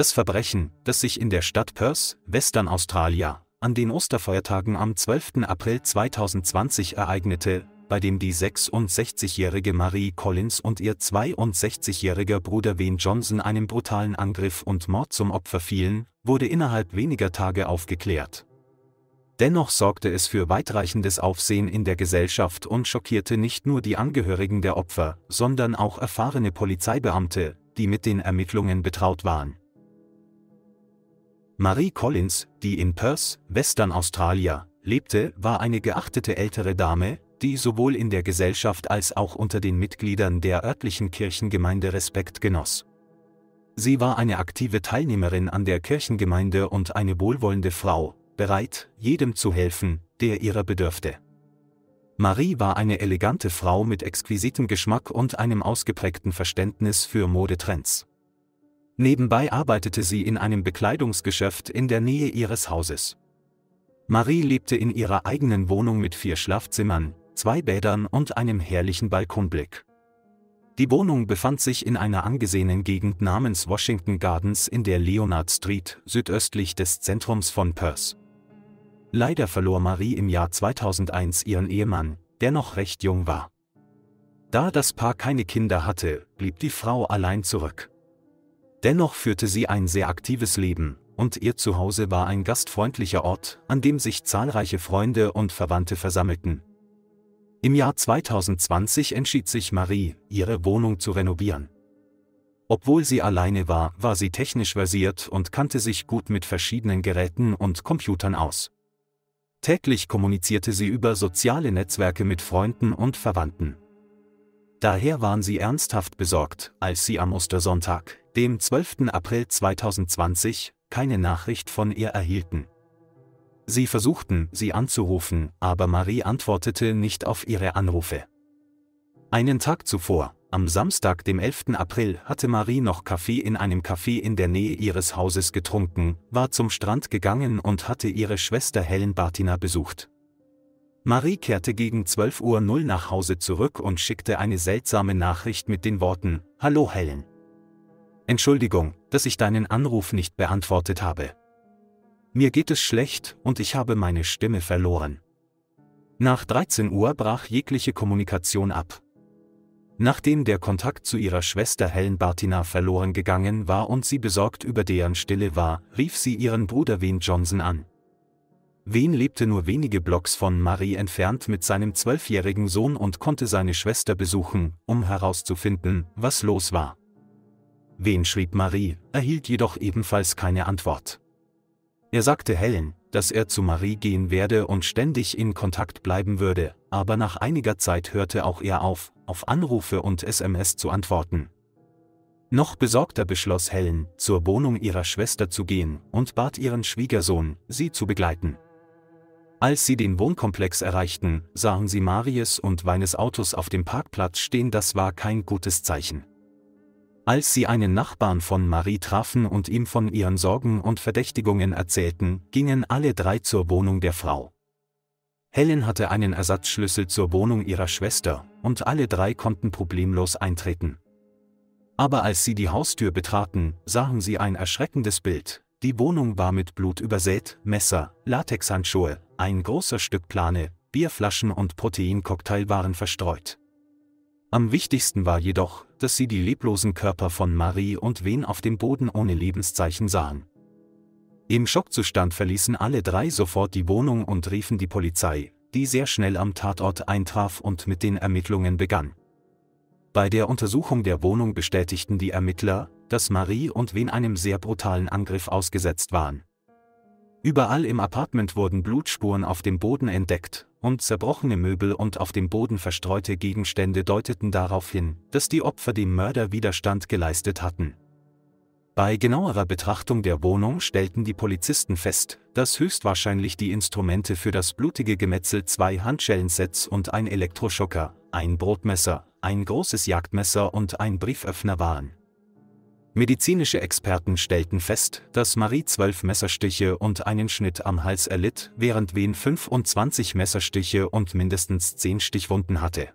Das Verbrechen, das sich in der Stadt Perth, Western Australia, an den Osterfeiertagen am 12. April 2020 ereignete, bei dem die 66-jährige Marie Collins und ihr 62-jähriger Bruder Wayne Johnson einem brutalen Angriff und Mord zum Opfer fielen, wurde innerhalb weniger Tage aufgeklärt. Dennoch sorgte es für weitreichendes Aufsehen in der Gesellschaft und schockierte nicht nur die Angehörigen der Opfer, sondern auch erfahrene Polizeibeamte, die mit den Ermittlungen betraut waren. Marie Collins, die in Perth, Western Australia, lebte, war eine geachtete ältere Dame, die sowohl in der Gesellschaft als auch unter den Mitgliedern der örtlichen Kirchengemeinde Respekt genoss. Sie war eine aktive Teilnehmerin an der Kirchengemeinde und eine wohlwollende Frau, bereit, jedem zu helfen, der ihrer bedürfte. Marie war eine elegante Frau mit exquisitem Geschmack und einem ausgeprägten Verständnis für Modetrends. Nebenbei arbeitete sie in einem Bekleidungsgeschäft in der Nähe ihres Hauses. Marie lebte in ihrer eigenen Wohnung mit vier Schlafzimmern, zwei Bädern und einem herrlichen Balkonblick. Die Wohnung befand sich in einer angesehenen Gegend namens Washington Gardens in der Leonard Street, südöstlich des Zentrums von Perth. Leider verlor Marie im Jahr 2001 ihren Ehemann, der noch recht jung war. Da das Paar keine Kinder hatte, blieb die Frau allein zurück. Dennoch führte sie ein sehr aktives Leben, und ihr Zuhause war ein gastfreundlicher Ort, an dem sich zahlreiche Freunde und Verwandte versammelten. Im Jahr 2020 entschied sich Marie, ihre Wohnung zu renovieren. Obwohl sie alleine war, war sie technisch versiert und kannte sich gut mit verschiedenen Geräten und Computern aus. Täglich kommunizierte sie über soziale Netzwerke mit Freunden und Verwandten. Daher waren sie ernsthaft besorgt, als sie am Ostersonntag, dem 12. April 2020, keine Nachricht von ihr erhielten. Sie versuchten, sie anzurufen, aber Marie antwortete nicht auf ihre Anrufe. Einen Tag zuvor, am Samstag, dem 11. April, hatte Marie noch Kaffee in einem Café in der Nähe ihres Hauses getrunken, war zum Strand gegangen und hatte ihre Schwester Helen Bartina besucht. Marie kehrte gegen 12.00 Uhr nach Hause zurück und schickte eine seltsame Nachricht mit den Worten, Hallo Helen. Entschuldigung, dass ich deinen Anruf nicht beantwortet habe. Mir geht es schlecht und ich habe meine Stimme verloren. Nach 13 Uhr brach jegliche Kommunikation ab. Nachdem der Kontakt zu ihrer Schwester Helen Bartina verloren gegangen war und sie besorgt über deren Stille war, rief sie ihren Bruder Wayne Johnson an. Wen lebte nur wenige Blocks von Marie entfernt mit seinem zwölfjährigen Sohn und konnte seine Schwester besuchen, um herauszufinden, was los war. Wen schrieb Marie, erhielt jedoch ebenfalls keine Antwort. Er sagte Helen, dass er zu Marie gehen werde und ständig in Kontakt bleiben würde, aber nach einiger Zeit hörte auch er auf, auf Anrufe und SMS zu antworten. Noch besorgter beschloss Helen, zur Wohnung ihrer Schwester zu gehen und bat ihren Schwiegersohn, sie zu begleiten. Als sie den Wohnkomplex erreichten, sahen sie Marius und Weines Autos auf dem Parkplatz stehen, das war kein gutes Zeichen. Als sie einen Nachbarn von Marie trafen und ihm von ihren Sorgen und Verdächtigungen erzählten, gingen alle drei zur Wohnung der Frau. Helen hatte einen Ersatzschlüssel zur Wohnung ihrer Schwester, und alle drei konnten problemlos eintreten. Aber als sie die Haustür betraten, sahen sie ein erschreckendes Bild, die Wohnung war mit Blut übersät, Messer, Latexhandschuhe, ein großer Stück Plane, Bierflaschen und Proteincocktail waren verstreut. Am wichtigsten war jedoch, dass sie die leblosen Körper von Marie und Wen auf dem Boden ohne Lebenszeichen sahen. Im Schockzustand verließen alle drei sofort die Wohnung und riefen die Polizei, die sehr schnell am Tatort eintraf und mit den Ermittlungen begann. Bei der Untersuchung der Wohnung bestätigten die Ermittler, dass Marie und Wen einem sehr brutalen Angriff ausgesetzt waren. Überall im Apartment wurden Blutspuren auf dem Boden entdeckt, und zerbrochene Möbel und auf dem Boden verstreute Gegenstände deuteten darauf hin, dass die Opfer dem Mörder Widerstand geleistet hatten. Bei genauerer Betrachtung der Wohnung stellten die Polizisten fest, dass höchstwahrscheinlich die Instrumente für das blutige Gemetzel zwei Handschellensets und ein Elektroschocker, ein Brotmesser, ein großes Jagdmesser und ein Brieföffner waren. Medizinische Experten stellten fest, dass Marie zwölf Messerstiche und einen Schnitt am Hals erlitt, während Wen 25 Messerstiche und mindestens zehn Stichwunden hatte.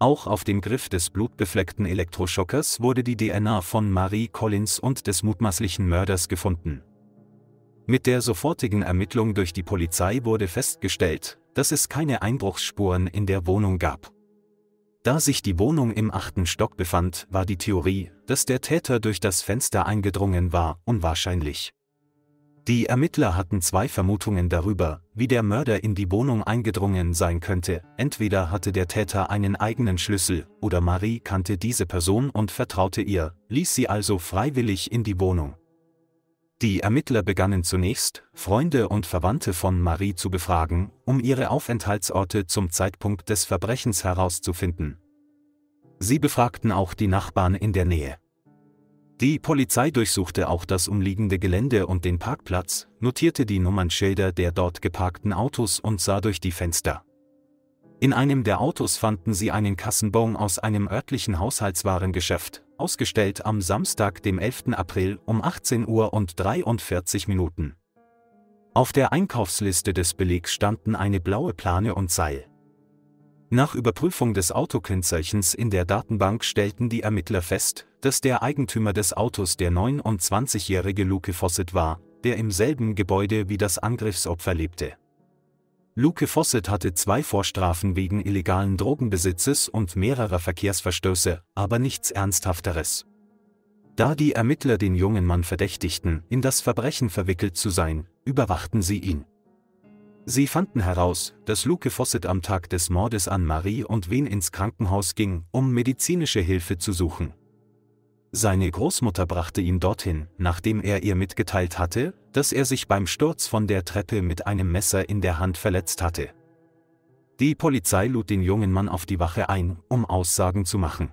Auch auf dem Griff des blutbefleckten Elektroschockers wurde die DNA von Marie Collins und des mutmaßlichen Mörders gefunden. Mit der sofortigen Ermittlung durch die Polizei wurde festgestellt, dass es keine Einbruchsspuren in der Wohnung gab. Da sich die Wohnung im achten Stock befand, war die Theorie, dass der Täter durch das Fenster eingedrungen war, unwahrscheinlich. Die Ermittler hatten zwei Vermutungen darüber, wie der Mörder in die Wohnung eingedrungen sein könnte. Entweder hatte der Täter einen eigenen Schlüssel, oder Marie kannte diese Person und vertraute ihr, ließ sie also freiwillig in die Wohnung. Die Ermittler begannen zunächst, Freunde und Verwandte von Marie zu befragen, um ihre Aufenthaltsorte zum Zeitpunkt des Verbrechens herauszufinden. Sie befragten auch die Nachbarn in der Nähe. Die Polizei durchsuchte auch das umliegende Gelände und den Parkplatz, notierte die Nummernschilder der dort geparkten Autos und sah durch die Fenster. In einem der Autos fanden sie einen Kassenbon aus einem örtlichen Haushaltswarengeschäft, ausgestellt am Samstag, dem 11. April um 18 Uhr und 43 Minuten. Auf der Einkaufsliste des Belegs standen eine blaue Plane und Seil. Nach Überprüfung des Autokennzeichens in der Datenbank stellten die Ermittler fest, dass der Eigentümer des Autos der 29-jährige Luke Fossett war, der im selben Gebäude wie das Angriffsopfer lebte. Luke Fawcett hatte zwei Vorstrafen wegen illegalen Drogenbesitzes und mehrerer Verkehrsverstöße, aber nichts Ernsthafteres. Da die Ermittler den jungen Mann verdächtigten, in das Verbrechen verwickelt zu sein, überwachten sie ihn. Sie fanden heraus, dass Luke Fawcett am Tag des Mordes an Marie und Wen ins Krankenhaus ging, um medizinische Hilfe zu suchen. Seine Großmutter brachte ihn dorthin, nachdem er ihr mitgeteilt hatte, dass er sich beim Sturz von der Treppe mit einem Messer in der Hand verletzt hatte. Die Polizei lud den jungen Mann auf die Wache ein, um Aussagen zu machen.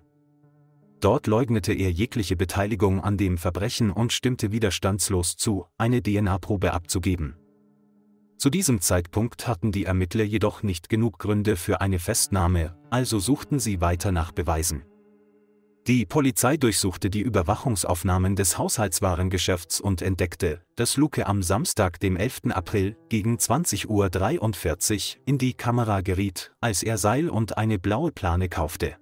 Dort leugnete er jegliche Beteiligung an dem Verbrechen und stimmte widerstandslos zu, eine DNA-Probe abzugeben. Zu diesem Zeitpunkt hatten die Ermittler jedoch nicht genug Gründe für eine Festnahme, also suchten sie weiter nach Beweisen. Die Polizei durchsuchte die Überwachungsaufnahmen des Haushaltswarengeschäfts und entdeckte, dass Luke am Samstag, dem 11. April, gegen 20.43 Uhr in die Kamera geriet, als er Seil und eine blaue Plane kaufte.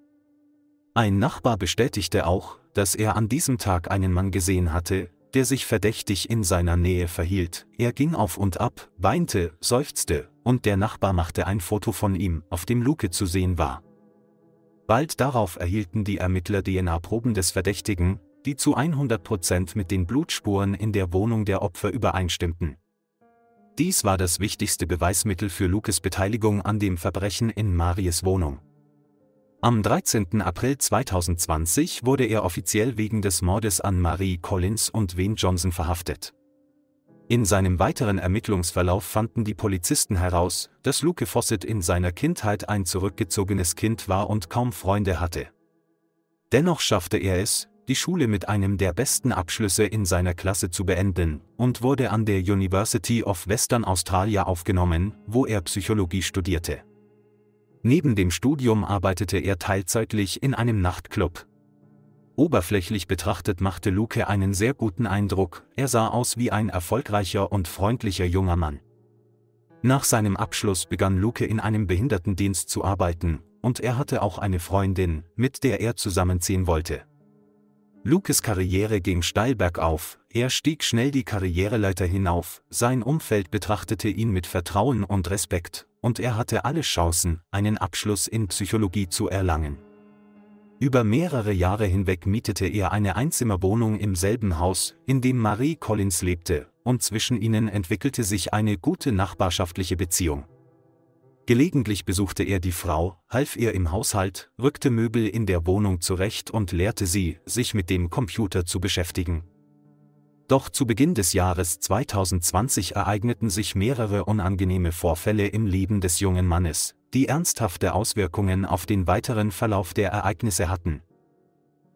Ein Nachbar bestätigte auch, dass er an diesem Tag einen Mann gesehen hatte, der sich verdächtig in seiner Nähe verhielt. Er ging auf und ab, weinte, seufzte, und der Nachbar machte ein Foto von ihm, auf dem Luke zu sehen war. Bald darauf erhielten die Ermittler DNA-Proben des Verdächtigen, die zu 100% Prozent mit den Blutspuren in der Wohnung der Opfer übereinstimmten. Dies war das wichtigste Beweismittel für Lukes Beteiligung an dem Verbrechen in Maries Wohnung. Am 13. April 2020 wurde er offiziell wegen des Mordes an Marie Collins und Wayne Johnson verhaftet. In seinem weiteren Ermittlungsverlauf fanden die Polizisten heraus, dass Luke Fawcett in seiner Kindheit ein zurückgezogenes Kind war und kaum Freunde hatte. Dennoch schaffte er es, die Schule mit einem der besten Abschlüsse in seiner Klasse zu beenden und wurde an der University of Western Australia aufgenommen, wo er Psychologie studierte. Neben dem Studium arbeitete er teilzeitlich in einem Nachtclub, Oberflächlich betrachtet machte Luke einen sehr guten Eindruck, er sah aus wie ein erfolgreicher und freundlicher junger Mann. Nach seinem Abschluss begann Luke in einem Behindertendienst zu arbeiten, und er hatte auch eine Freundin, mit der er zusammenziehen wollte. Lukes Karriere ging steil bergauf, er stieg schnell die Karriereleiter hinauf, sein Umfeld betrachtete ihn mit Vertrauen und Respekt, und er hatte alle Chancen, einen Abschluss in Psychologie zu erlangen. Über mehrere Jahre hinweg mietete er eine Einzimmerwohnung im selben Haus, in dem Marie Collins lebte, und zwischen ihnen entwickelte sich eine gute nachbarschaftliche Beziehung. Gelegentlich besuchte er die Frau, half ihr im Haushalt, rückte Möbel in der Wohnung zurecht und lehrte sie, sich mit dem Computer zu beschäftigen. Doch zu Beginn des Jahres 2020 ereigneten sich mehrere unangenehme Vorfälle im Leben des jungen Mannes, die ernsthafte Auswirkungen auf den weiteren Verlauf der Ereignisse hatten.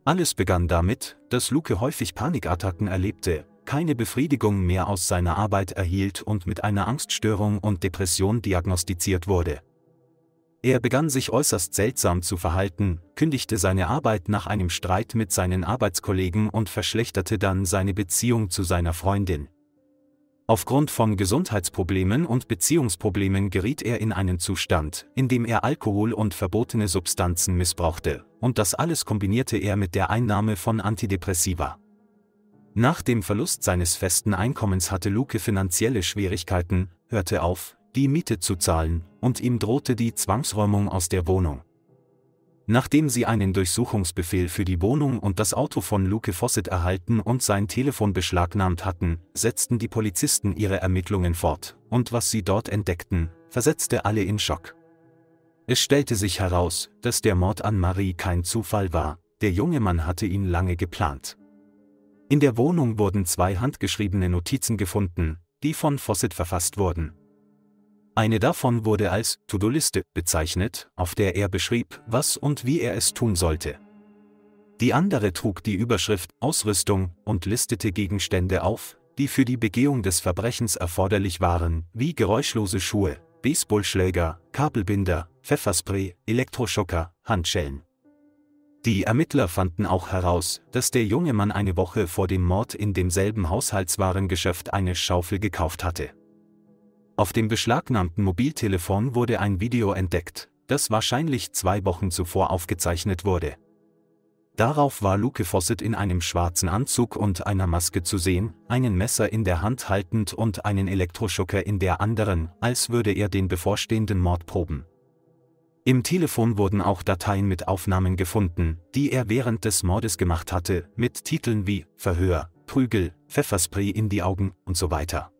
Alles begann damit, dass Luke häufig Panikattacken erlebte, keine Befriedigung mehr aus seiner Arbeit erhielt und mit einer Angststörung und Depression diagnostiziert wurde. Er begann sich äußerst seltsam zu verhalten, kündigte seine Arbeit nach einem Streit mit seinen Arbeitskollegen und verschlechterte dann seine Beziehung zu seiner Freundin. Aufgrund von Gesundheitsproblemen und Beziehungsproblemen geriet er in einen Zustand, in dem er Alkohol und verbotene Substanzen missbrauchte, und das alles kombinierte er mit der Einnahme von Antidepressiva. Nach dem Verlust seines festen Einkommens hatte Luke finanzielle Schwierigkeiten, hörte auf, die Miete zu zahlen, und ihm drohte die Zwangsräumung aus der Wohnung nachdem sie einen Durchsuchungsbefehl für die Wohnung und das Auto von Luke Fawcett erhalten und sein Telefon beschlagnahmt hatten, setzten die Polizisten ihre Ermittlungen fort, und was sie dort entdeckten, versetzte alle in Schock. Es stellte sich heraus, dass der Mord an Marie kein Zufall war, der junge Mann hatte ihn lange geplant. In der Wohnung wurden zwei handgeschriebene Notizen gefunden, die von Fawcett verfasst wurden, eine davon wurde als To-Do-Liste bezeichnet, auf der er beschrieb, was und wie er es tun sollte. Die andere trug die Überschrift Ausrüstung und listete Gegenstände auf, die für die Begehung des Verbrechens erforderlich waren, wie geräuschlose Schuhe, Baseballschläger, Kabelbinder, Pfefferspray, Elektroschocker, Handschellen. Die Ermittler fanden auch heraus, dass der junge Mann eine Woche vor dem Mord in demselben Haushaltswarengeschäft eine Schaufel gekauft hatte. Auf dem beschlagnahmten Mobiltelefon wurde ein Video entdeckt, das wahrscheinlich zwei Wochen zuvor aufgezeichnet wurde. Darauf war Luke Fossett in einem schwarzen Anzug und einer Maske zu sehen, einen Messer in der Hand haltend und einen Elektroschocker in der anderen, als würde er den bevorstehenden Mord proben. Im Telefon wurden auch Dateien mit Aufnahmen gefunden, die er während des Mordes gemacht hatte, mit Titeln wie Verhör, Prügel, Pfefferspray in die Augen und so weiter.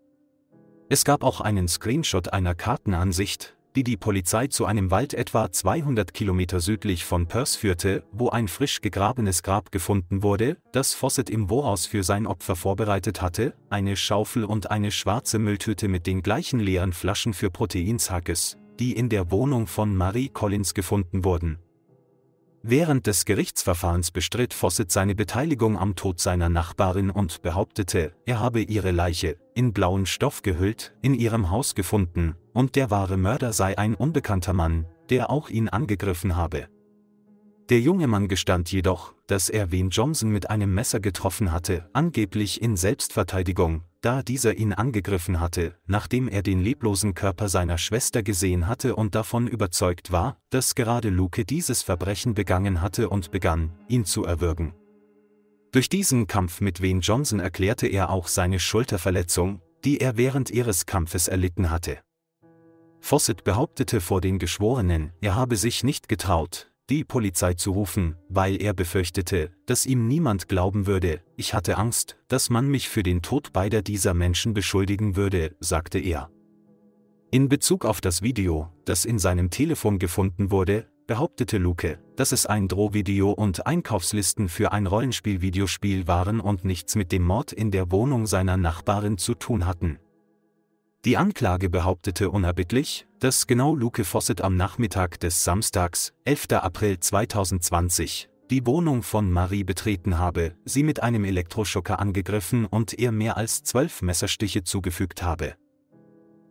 Es gab auch einen Screenshot einer Kartenansicht, die die Polizei zu einem Wald etwa 200 Kilometer südlich von Perth führte, wo ein frisch gegrabenes Grab gefunden wurde, das Fawcett im Voraus für sein Opfer vorbereitet hatte, eine Schaufel und eine schwarze Mülltüte mit den gleichen leeren Flaschen für Proteinshackes, die in der Wohnung von Marie Collins gefunden wurden. Während des Gerichtsverfahrens bestritt Fossett seine Beteiligung am Tod seiner Nachbarin und behauptete, er habe ihre Leiche, in blauen Stoff gehüllt, in ihrem Haus gefunden, und der wahre Mörder sei ein unbekannter Mann, der auch ihn angegriffen habe der junge Mann gestand jedoch, dass er Wayne Johnson mit einem Messer getroffen hatte, angeblich in Selbstverteidigung, da dieser ihn angegriffen hatte, nachdem er den leblosen Körper seiner Schwester gesehen hatte und davon überzeugt war, dass gerade Luke dieses Verbrechen begangen hatte und begann, ihn zu erwürgen. Durch diesen Kampf mit Wayne Johnson erklärte er auch seine Schulterverletzung, die er während ihres Kampfes erlitten hatte. Fawcett behauptete vor den Geschworenen, er habe sich nicht getraut, die Polizei zu rufen, weil er befürchtete, dass ihm niemand glauben würde. Ich hatte Angst, dass man mich für den Tod beider dieser Menschen beschuldigen würde, sagte er. In Bezug auf das Video, das in seinem Telefon gefunden wurde, behauptete Luke, dass es ein Drohvideo und Einkaufslisten für ein Rollenspiel-Videospiel waren und nichts mit dem Mord in der Wohnung seiner Nachbarin zu tun hatten. Die Anklage behauptete unerbittlich, dass genau Luke Fossett am Nachmittag des Samstags, 11. April 2020, die Wohnung von Marie betreten habe, sie mit einem Elektroschocker angegriffen und ihr mehr als zwölf Messerstiche zugefügt habe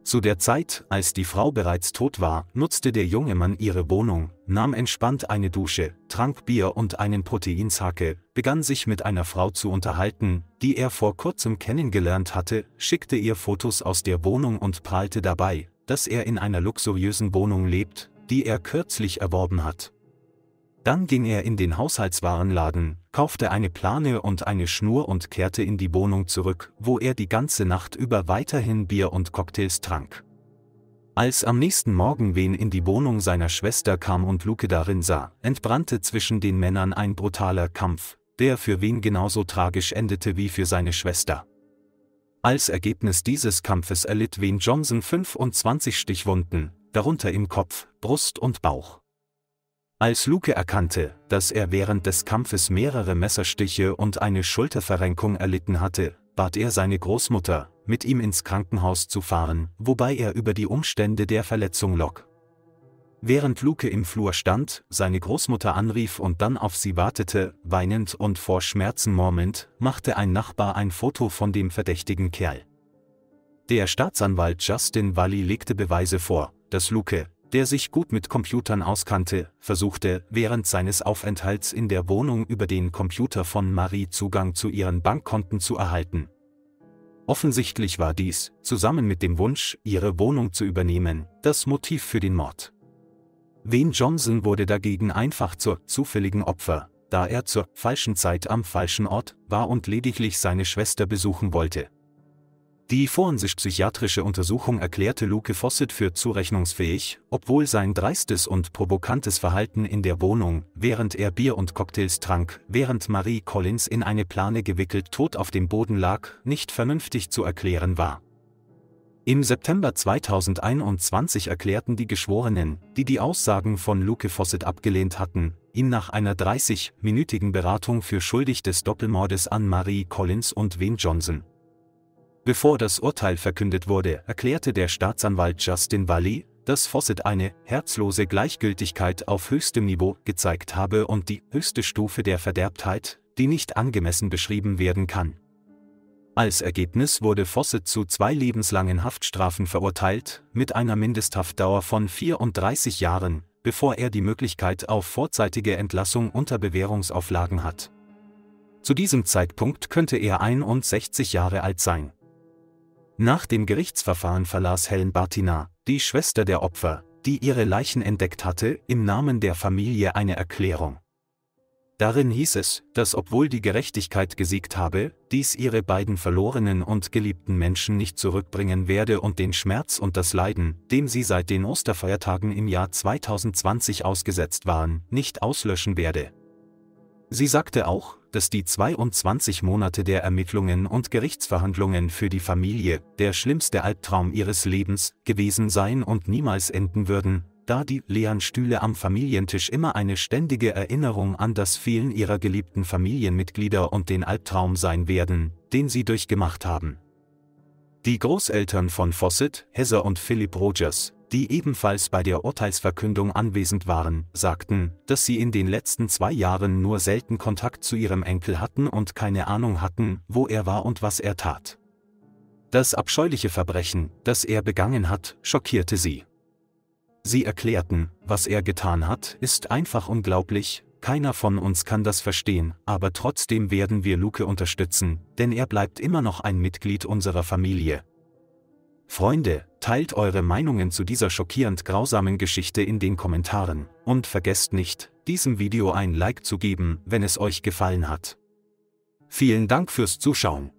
zu der Zeit, als die Frau bereits tot war, nutzte der junge Mann ihre Wohnung, nahm entspannt eine Dusche, trank Bier und einen Proteinshacke, begann sich mit einer Frau zu unterhalten, die er vor kurzem kennengelernt hatte, schickte ihr Fotos aus der Wohnung und prahlte dabei, dass er in einer luxuriösen Wohnung lebt, die er kürzlich erworben hat. Dann ging er in den Haushaltswarenladen, kaufte eine Plane und eine Schnur und kehrte in die Wohnung zurück, wo er die ganze Nacht über weiterhin Bier und Cocktails trank. Als am nächsten Morgen Wen in die Wohnung seiner Schwester kam und Luke darin sah, entbrannte zwischen den Männern ein brutaler Kampf, der für Wen genauso tragisch endete wie für seine Schwester. Als Ergebnis dieses Kampfes erlitt Wen Johnson 25 Stichwunden, darunter im Kopf, Brust und Bauch. Als Luke erkannte, dass er während des Kampfes mehrere Messerstiche und eine Schulterverrenkung erlitten hatte, bat er seine Großmutter, mit ihm ins Krankenhaus zu fahren, wobei er über die Umstände der Verletzung log. Während Luke im Flur stand, seine Großmutter anrief und dann auf sie wartete, weinend und vor Schmerzen murmelnd, machte ein Nachbar ein Foto von dem verdächtigen Kerl. Der Staatsanwalt Justin Wally legte Beweise vor, dass Luke, der sich gut mit Computern auskannte, versuchte, während seines Aufenthalts in der Wohnung über den Computer von Marie Zugang zu ihren Bankkonten zu erhalten. Offensichtlich war dies, zusammen mit dem Wunsch, ihre Wohnung zu übernehmen, das Motiv für den Mord. Wayne Johnson wurde dagegen einfach zur zufälligen Opfer, da er zur falschen Zeit am falschen Ort war und lediglich seine Schwester besuchen wollte. Die forensisch-psychiatrische Untersuchung erklärte Luke Fossett für zurechnungsfähig, obwohl sein dreistes und provokantes Verhalten in der Wohnung, während er Bier und Cocktails trank, während Marie Collins in eine Plane gewickelt tot auf dem Boden lag, nicht vernünftig zu erklären war. Im September 2021 erklärten die Geschworenen, die die Aussagen von Luke Fossett abgelehnt hatten, ihn nach einer 30-minütigen Beratung für schuldig des Doppelmordes an Marie Collins und Wayne Johnson. Bevor das Urteil verkündet wurde, erklärte der Staatsanwalt Justin Valley, dass Fawcett eine herzlose Gleichgültigkeit auf höchstem Niveau gezeigt habe und die höchste Stufe der Verderbtheit, die nicht angemessen beschrieben werden kann. Als Ergebnis wurde Fawcett zu zwei lebenslangen Haftstrafen verurteilt, mit einer Mindesthaftdauer von 34 Jahren, bevor er die Möglichkeit auf vorzeitige Entlassung unter Bewährungsauflagen hat. Zu diesem Zeitpunkt könnte er 61 Jahre alt sein. Nach dem Gerichtsverfahren verlas Helen Bartina, die Schwester der Opfer, die ihre Leichen entdeckt hatte, im Namen der Familie eine Erklärung. Darin hieß es, dass obwohl die Gerechtigkeit gesiegt habe, dies ihre beiden verlorenen und geliebten Menschen nicht zurückbringen werde und den Schmerz und das Leiden, dem sie seit den Osterfeiertagen im Jahr 2020 ausgesetzt waren, nicht auslöschen werde. Sie sagte auch, dass die 22 Monate der Ermittlungen und Gerichtsverhandlungen für die Familie, der schlimmste Albtraum ihres Lebens, gewesen sein und niemals enden würden, da die leeren am Familientisch immer eine ständige Erinnerung an das Fehlen ihrer geliebten Familienmitglieder und den Albtraum sein werden, den sie durchgemacht haben. Die Großeltern von Fawcett, Heather und Philip Rogers, die ebenfalls bei der Urteilsverkündung anwesend waren, sagten, dass sie in den letzten zwei Jahren nur selten Kontakt zu ihrem Enkel hatten und keine Ahnung hatten, wo er war und was er tat. Das abscheuliche Verbrechen, das er begangen hat, schockierte sie. Sie erklärten, was er getan hat, ist einfach unglaublich, keiner von uns kann das verstehen, aber trotzdem werden wir Luke unterstützen, denn er bleibt immer noch ein Mitglied unserer Familie, Freunde, teilt eure Meinungen zu dieser schockierend grausamen Geschichte in den Kommentaren und vergesst nicht, diesem Video ein Like zu geben, wenn es euch gefallen hat. Vielen Dank fürs Zuschauen.